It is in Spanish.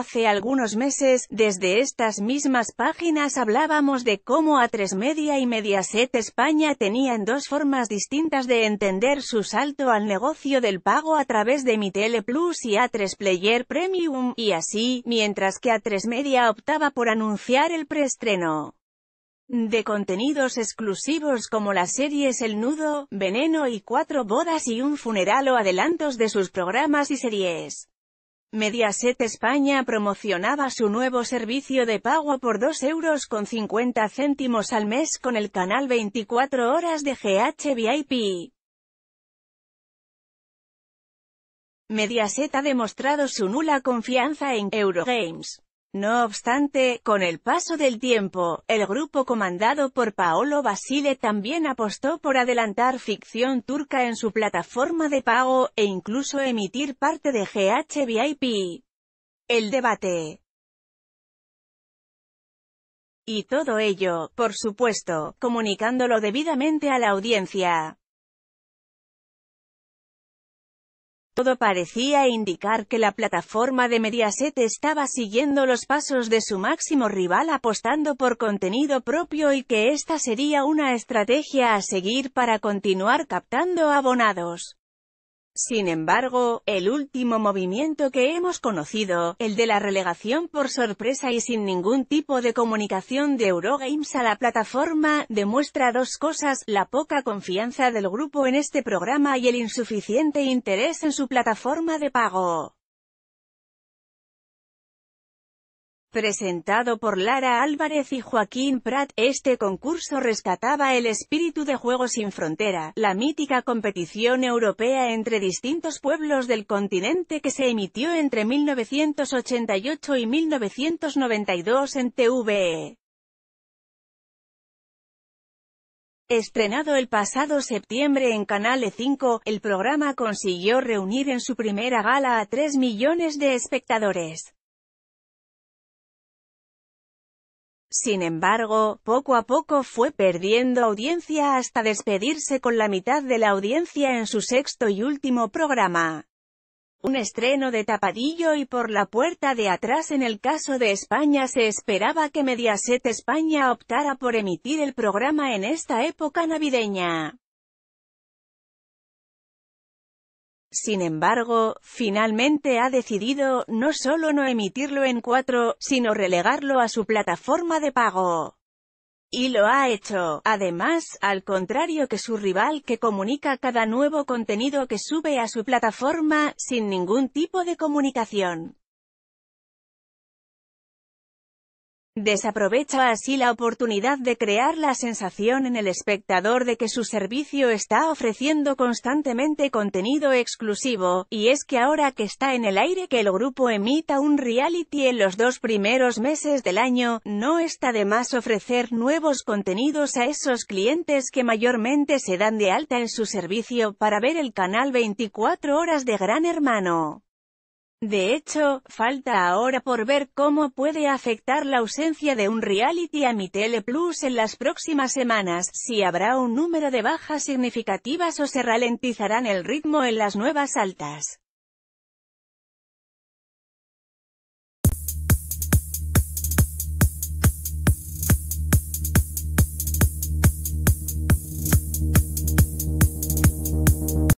Hace algunos meses, desde estas mismas páginas hablábamos de cómo A3 Media y Mediaset España tenían dos formas distintas de entender su salto al negocio del pago a través de MiTele Plus y A3 Player Premium, y así, mientras que A3 Media optaba por anunciar el preestreno de contenidos exclusivos como las series El Nudo, Veneno y Cuatro Bodas y Un Funeral o adelantos de sus programas y series. Mediaset España promocionaba su nuevo servicio de pago por 2,50 euros al mes con el canal 24 horas de GH VIP. Mediaset ha demostrado su nula confianza en Eurogames. No obstante, con el paso del tiempo, el grupo comandado por Paolo Basile también apostó por adelantar ficción turca en su plataforma de pago, e incluso emitir parte de GH VIP. El debate. Y todo ello, por supuesto, comunicándolo debidamente a la audiencia. Todo parecía indicar que la plataforma de Mediaset estaba siguiendo los pasos de su máximo rival apostando por contenido propio y que esta sería una estrategia a seguir para continuar captando abonados. Sin embargo, el último movimiento que hemos conocido, el de la relegación por sorpresa y sin ningún tipo de comunicación de Eurogames a la plataforma, demuestra dos cosas, la poca confianza del grupo en este programa y el insuficiente interés en su plataforma de pago. Presentado por Lara Álvarez y Joaquín Prat, este concurso rescataba el espíritu de Juego sin Frontera, la mítica competición europea entre distintos pueblos del continente que se emitió entre 1988 y 1992 en TVE. Estrenado el pasado septiembre en Canal 5, el programa consiguió reunir en su primera gala a 3 millones de espectadores. Sin embargo, poco a poco fue perdiendo audiencia hasta despedirse con la mitad de la audiencia en su sexto y último programa. Un estreno de tapadillo y por la puerta de atrás en el caso de España se esperaba que Mediaset España optara por emitir el programa en esta época navideña. Sin embargo, finalmente ha decidido, no solo no emitirlo en cuatro, sino relegarlo a su plataforma de pago. Y lo ha hecho, además, al contrario que su rival que comunica cada nuevo contenido que sube a su plataforma, sin ningún tipo de comunicación. Desaprovecha así la oportunidad de crear la sensación en el espectador de que su servicio está ofreciendo constantemente contenido exclusivo, y es que ahora que está en el aire que el grupo emita un reality en los dos primeros meses del año, no está de más ofrecer nuevos contenidos a esos clientes que mayormente se dan de alta en su servicio para ver el canal 24 horas de Gran Hermano. De hecho, falta ahora por ver cómo puede afectar la ausencia de un reality a mi Tele Plus en las próximas semanas, si habrá un número de bajas significativas o se ralentizarán el ritmo en las nuevas altas.